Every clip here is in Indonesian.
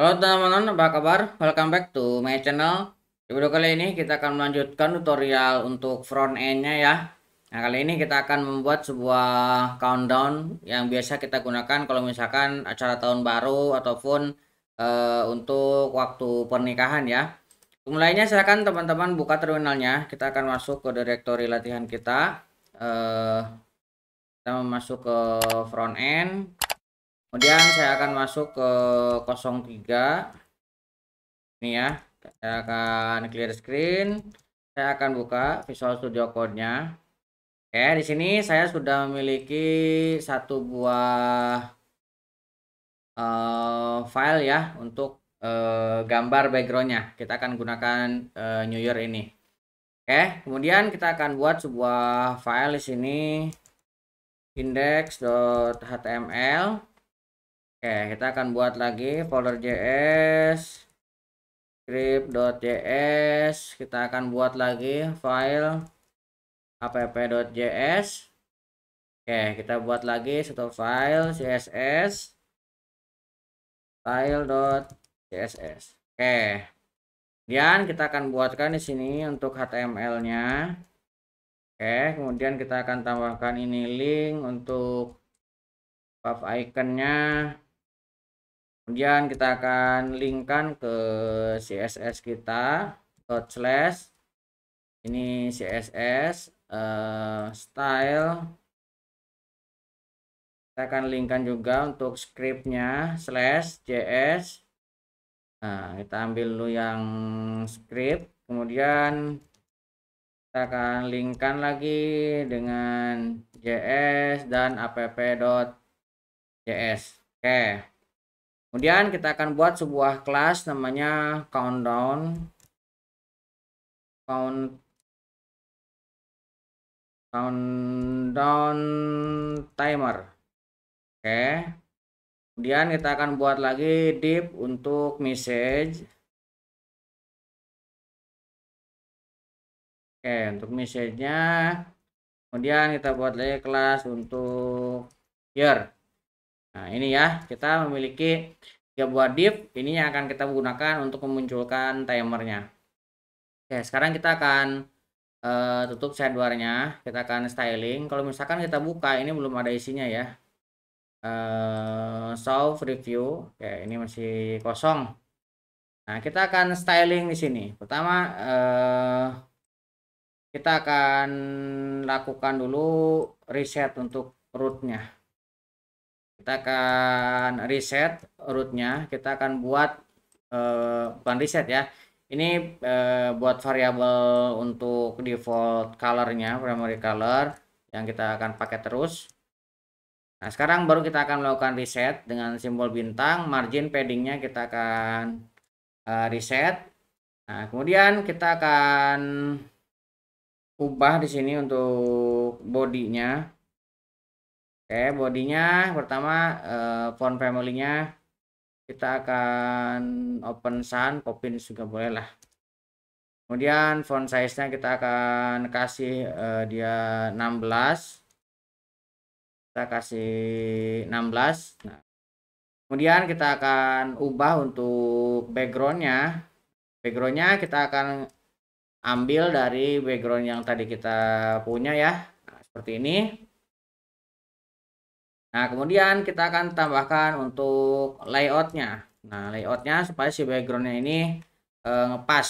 Halo teman-teman, apa kabar? Welcome back to my channel. Di video kali ini kita akan melanjutkan tutorial untuk front end-nya ya. Nah, kali ini kita akan membuat sebuah countdown yang biasa kita gunakan kalau misalkan acara tahun baru ataupun e, untuk waktu pernikahan ya. Mulainya akan teman-teman buka terminalnya. Kita akan masuk ke direktori latihan kita. E, kita masuk ke front end kemudian saya akan masuk ke 03 ini ya saya akan clear screen saya akan buka Visual Studio Code-nya oke di sini saya sudah memiliki satu buah uh, file ya untuk uh, gambar backgroundnya kita akan gunakan uh, New Year ini Oke, kemudian kita akan buat sebuah file di sini index.html Oke, kita akan buat lagi folder JS script.js, kita akan buat lagi file app.js. Oke, kita buat lagi satu file CSS file.css. Oke. Kemudian kita akan buatkan di sini untuk HTML-nya. Oke, kemudian kita akan tambahkan ini link untuk pop icon-nya kemudian kita akan linkkan ke CSS kita dot slash ini CSS uh, eh, style kita akan linkkan juga untuk scriptnya slash js nah kita ambil dulu yang script kemudian kita akan linkkan lagi dengan js dan app.js oke okay. Kemudian kita akan buat sebuah kelas namanya countdown. Count countdown timer. Oke. Kemudian kita akan buat lagi deep untuk message. Oke, untuk message-nya. Kemudian kita buat lagi kelas untuk year. Nah, ini ya, kita memiliki tiga buah div. Ini yang akan kita gunakan untuk memunculkan timernya. Oke, sekarang kita akan uh, tutup sidebarnya. Kita akan styling. Kalau misalkan kita buka, ini belum ada isinya ya. Uh, solve review. Oke, ini masih kosong. Nah, kita akan styling di sini. Pertama, uh, kita akan lakukan dulu reset untuk rootnya kita akan reset rootnya kita akan buat eh, bukan reset ya ini eh, buat variabel untuk default colornya primary color yang kita akan pakai terus Nah, sekarang baru kita akan melakukan reset dengan simbol bintang, margin paddingnya kita akan eh, reset. Nah, kemudian kita akan ubah di sini untuk bodinya. Oke, bodinya pertama uh, eh, font family-nya kita akan open sun, popin juga boleh lah. Kemudian font size-nya kita akan kasih uh, dia 16. Kita kasih 16. Nah, kemudian kita akan ubah untuk background-nya. Background-nya kita akan ambil dari background yang tadi kita punya ya. Nah, seperti ini Nah, kemudian kita akan tambahkan untuk layoutnya. Nah, layoutnya supaya si backgroundnya ini e, ngepas.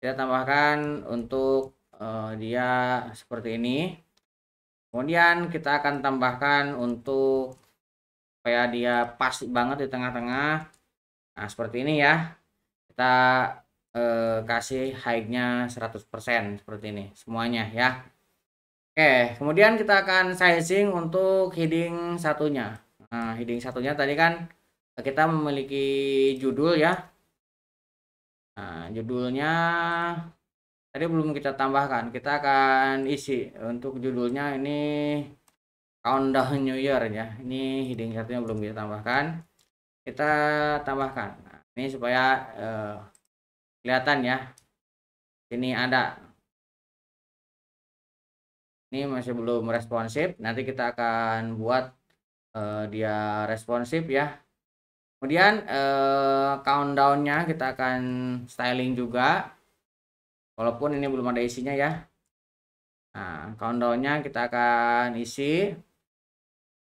Kita tambahkan untuk e, dia seperti ini. Kemudian kita akan tambahkan untuk supaya dia pas banget di tengah-tengah. Nah, seperti ini ya. Kita e, kasih high-nya 100% seperti ini semuanya ya. Oke, kemudian kita akan sizing untuk heading satunya. Nah, heading satunya tadi kan kita memiliki judul ya. Nah, judulnya tadi belum kita tambahkan. Kita akan isi untuk judulnya ini countdown New Year ya. Ini heading satunya belum kita tambahkan. Kita tambahkan. Nah, ini supaya uh, kelihatan ya. Ini ada ini masih belum responsif nanti kita akan buat uh, dia responsif ya kemudian uh, countdownnya kita akan styling juga walaupun ini belum ada isinya ya nah countdownnya kita akan isi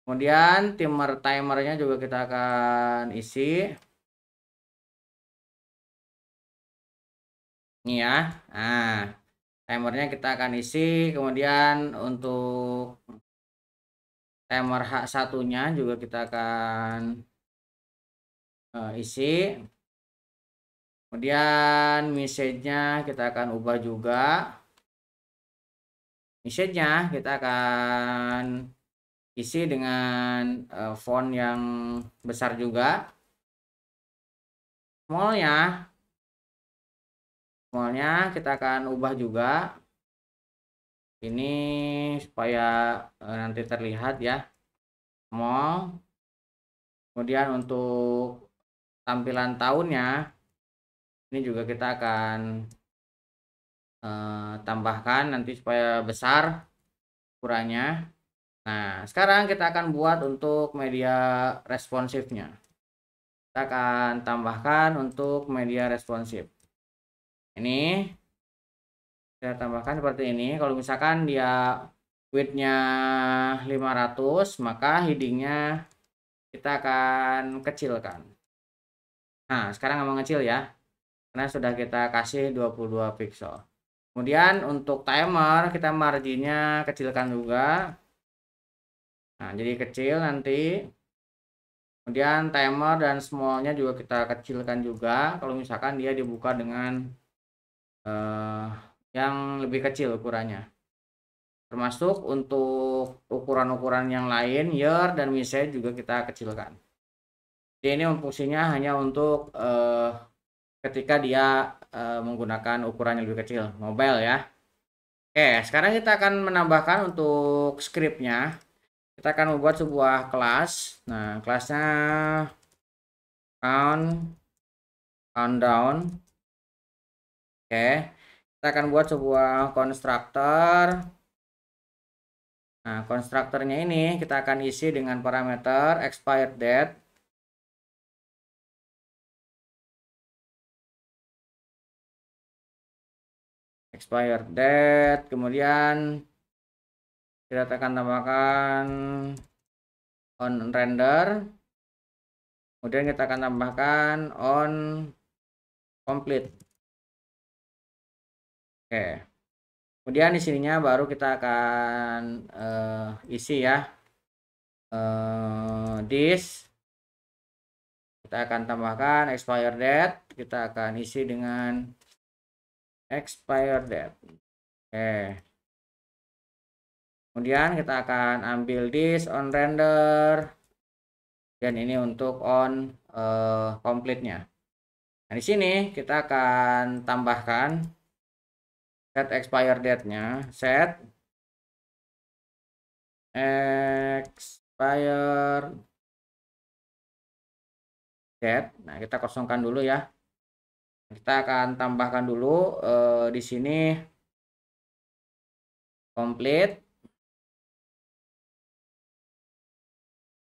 kemudian timer timernya juga kita akan isi ini ya nah timernya kita akan isi kemudian untuk timer hak satunya juga kita akan eh, isi kemudian message-nya kita akan ubah juga message-nya kita akan isi dengan eh, font yang besar juga ya? smallnya kita akan ubah juga ini supaya eh, nanti terlihat ya small kemudian untuk tampilan tahunnya ini juga kita akan uh, tambahkan nanti supaya besar ukurannya nah sekarang kita akan buat untuk media responsifnya kita akan tambahkan untuk media responsif ini kita tambahkan seperti ini kalau misalkan dia widthnya 500 maka headingnya kita akan kecilkan nah sekarang emang kecil ya karena sudah kita kasih 22 pixel kemudian untuk timer kita marginnya kecilkan juga nah jadi kecil nanti kemudian timer dan smallnya juga kita kecilkan juga kalau misalkan dia dibuka dengan uh, yang lebih kecil ukurannya termasuk untuk ukuran-ukuran yang lain year dan misalnya juga kita kecilkan jadi ini fungsinya hanya untuk uh, ketika dia uh, menggunakan ukuran yang lebih kecil mobile ya oke sekarang kita akan menambahkan untuk scriptnya kita akan membuat sebuah kelas nah kelasnya count countdown Oke. Kita akan buat sebuah konstruktor. Nah, konstruktornya ini kita akan isi dengan parameter expired date. Expired date, kemudian kita akan tambahkan on render. Kemudian kita akan tambahkan on complete. Oke. Kemudian di sininya baru kita akan uh, isi ya. Uh, disk kita akan tambahkan expire date kita akan isi dengan expire date oke kemudian kita akan ambil this on render dan ini untuk on uh, eh, complete nya nah di sini kita akan tambahkan set expire date-nya set expire date. Nah, kita kosongkan dulu ya. Kita akan tambahkan dulu eh, di sini complete.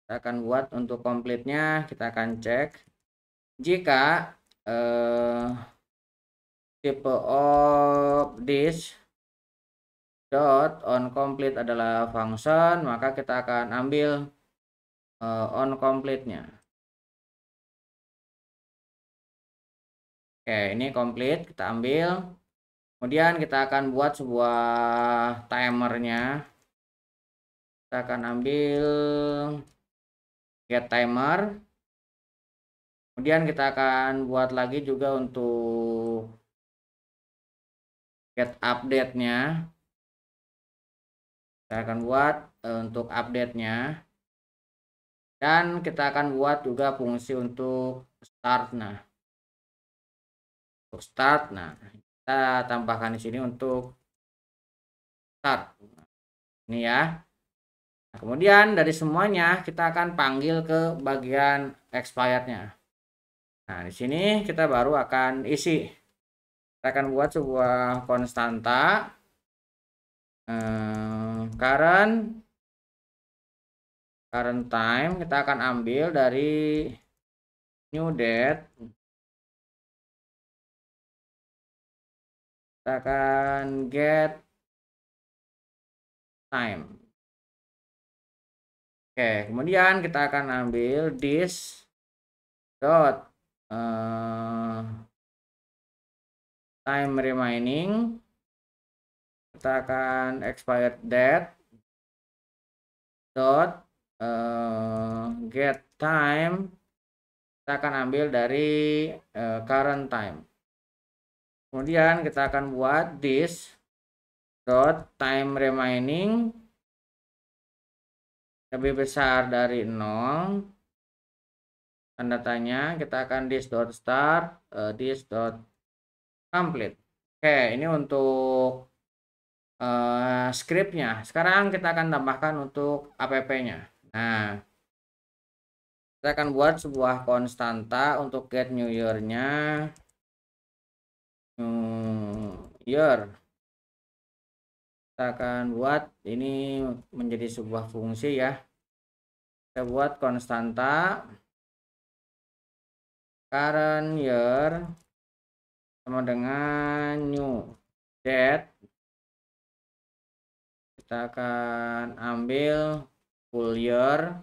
Kita akan buat untuk complete-nya, kita akan cek jika eh tipe of this dot on complete adalah function maka kita akan ambil uh, on complete nya oke ini complete kita ambil kemudian kita akan buat sebuah timernya kita akan ambil get timer kemudian kita akan buat lagi juga untuk get update-nya. Kita akan buat e, untuk update-nya. Dan kita akan buat juga fungsi untuk start. Nah, untuk start. Nah, kita tambahkan di sini untuk start. ini ya. Nah, kemudian dari semuanya kita akan panggil ke bagian expirednya. Nah, di sini kita baru akan isi kita akan buat sebuah konstanta um, eh, current current time kita akan ambil dari new date kita akan get time oke kemudian kita akan ambil this dot uh, time remaining kita akan expired date dot uh, get time kita akan ambil dari uh, current time kemudian kita akan buat this dot time remaining lebih besar dari nol. tanda tanya kita akan this dot start uh, this dot complete oke ini untuk uh, scriptnya sekarang kita akan tambahkan untuk app-nya nah kita akan buat sebuah konstanta untuk get new year-nya new year kita akan buat ini menjadi sebuah fungsi ya kita buat konstanta current year sama dengan new date kita akan ambil full year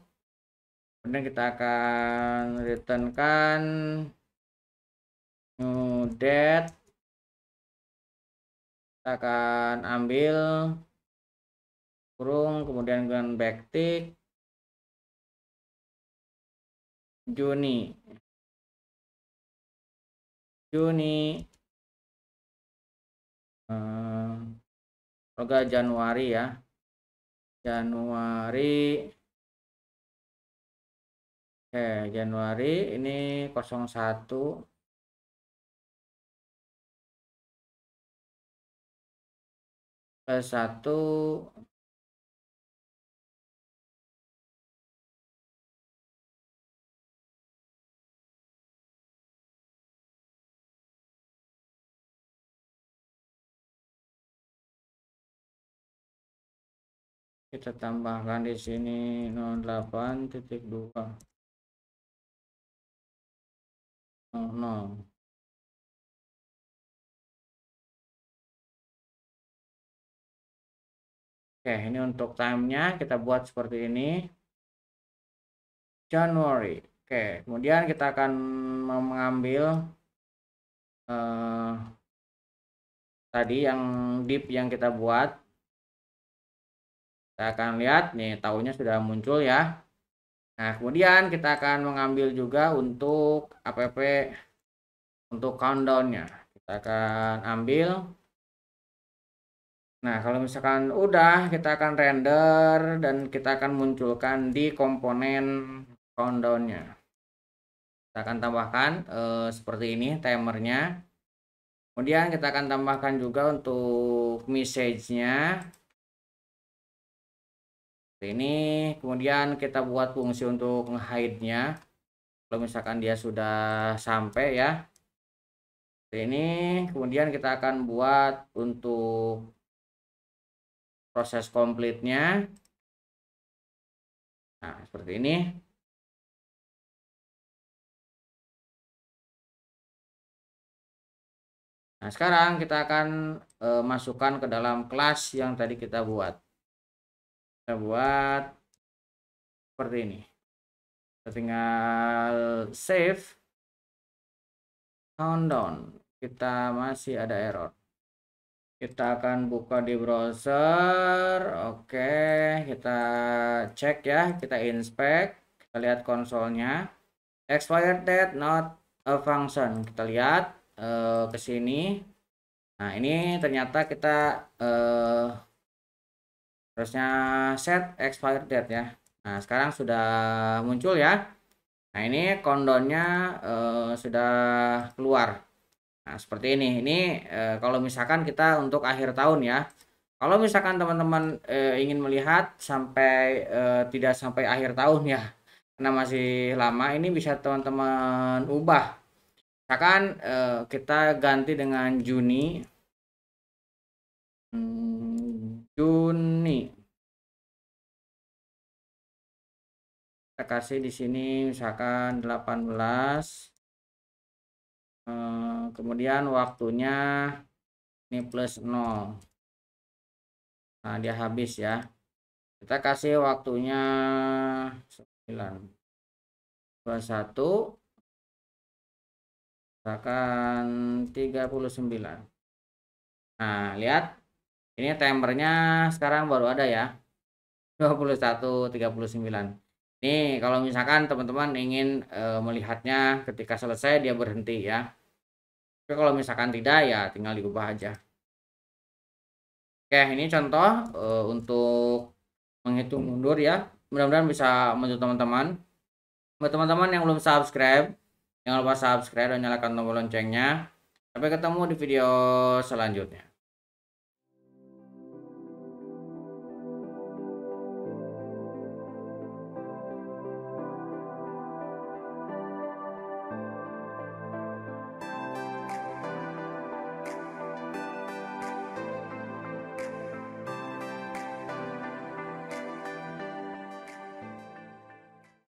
kemudian kita akan returnkan new dead kita akan ambil kurung kemudian dengan backtick Juni Juni semoga hmm, Januari ya Januari oke okay, Januari ini 01 1 kita tambahkan di sini 08.2 Oke, ini untuk timenya kita buat seperti ini. January. Oke, kemudian kita akan mengambil uh, tadi yang deep yang kita buat kita akan lihat nih tahunya sudah muncul ya. Nah, kemudian kita akan mengambil juga untuk app untuk countdownnya. Kita akan ambil. Nah, kalau misalkan udah, kita akan render dan kita akan munculkan di komponen countdownnya. Kita akan tambahkan eh, seperti ini timernya. Kemudian kita akan tambahkan juga untuk message-nya ini kemudian kita buat fungsi untuk hide nya kalau misalkan dia sudah sampai ya ini kemudian kita akan buat untuk proses komplitnya nah seperti ini nah sekarang kita akan e, masukkan ke dalam kelas yang tadi kita buat kita buat seperti ini kita tinggal save countdown kita masih ada error kita akan buka di browser oke kita cek ya kita inspect kita lihat konsolnya expired date not a function kita lihat uh, ke sini nah ini ternyata kita uh, harusnya set expired date ya nah sekarang sudah muncul ya nah ini kondonnya uh, sudah keluar nah seperti ini ini uh, kalau misalkan kita untuk akhir tahun ya kalau misalkan teman-teman e, ingin melihat sampai e, tidak sampai akhir tahun ya karena masih lama ini bisa teman-teman ubah misalkan e, kita ganti dengan Juni hmm, Juni kita kasih di sini misalkan 18 eh, kemudian waktunya ini plus 0 nah dia habis ya kita kasih waktunya 9 21 misalkan 39 nah lihat ini tempernya sekarang baru ada ya 21.39 Ini kalau misalkan teman-teman ingin e, melihatnya ketika selesai dia berhenti ya tapi kalau misalkan tidak ya tinggal diubah aja oke ini contoh e, untuk menghitung mundur ya mudah-mudahan bisa membantu teman-teman buat teman-teman yang belum subscribe jangan lupa subscribe dan nyalakan tombol loncengnya sampai ketemu di video selanjutnya